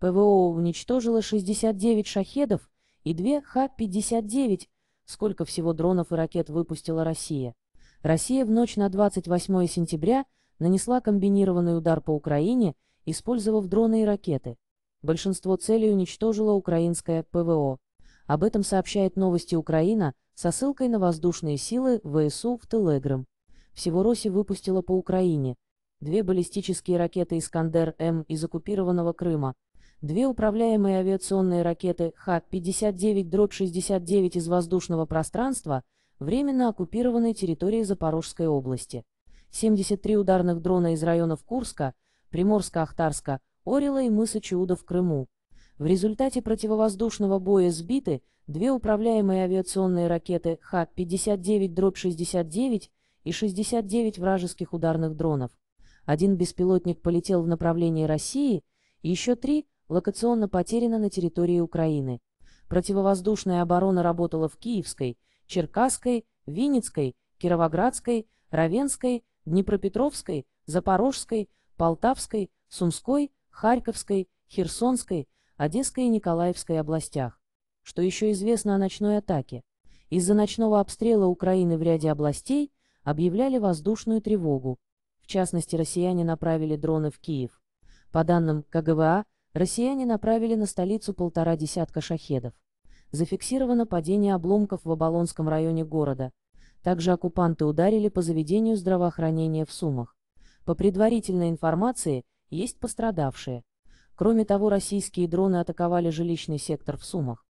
ПВО уничтожило 69 шахедов и 2 Х-59. Сколько всего дронов и ракет выпустила Россия? Россия в ночь на 28 сентября нанесла комбинированный удар по Украине, использовав дроны и ракеты. Большинство целей уничтожила украинское ПВО. Об этом сообщает новости Украина со ссылкой на воздушные силы ВСУ в Телеграм. Всего Россия выпустила по Украине две баллистические ракеты «Искандер-М» из оккупированного Крыма – Две управляемые авиационные ракеты Х-59-69 из воздушного пространства временно оккупированной территории Запорожской области. 73 ударных дрона из районов Курска, Приморска-Ахтарска, Орела и мыса Чуда в Крыму. В результате противовоздушного боя сбиты две управляемые авиационные ракеты Х-59-69 и 69 вражеских ударных дронов. Один беспилотник полетел в направлении России, еще три локационно потеряна на территории Украины. Противовоздушная оборона работала в Киевской, Черкасской, Винницкой, Кировоградской, Равенской, Днепропетровской, Запорожской, Полтавской, Сумской, Харьковской, Херсонской, Одесской и Николаевской областях. Что еще известно о ночной атаке? Из-за ночного обстрела Украины в ряде областей объявляли воздушную тревогу. В частности, россияне направили дроны в Киев. По данным КГВА, россияне направили на столицу полтора десятка шахедов. Зафиксировано падение обломков в Оболонском районе города. Также оккупанты ударили по заведению здравоохранения в Сумах. По предварительной информации, есть пострадавшие. Кроме того, российские дроны атаковали жилищный сектор в Сумах.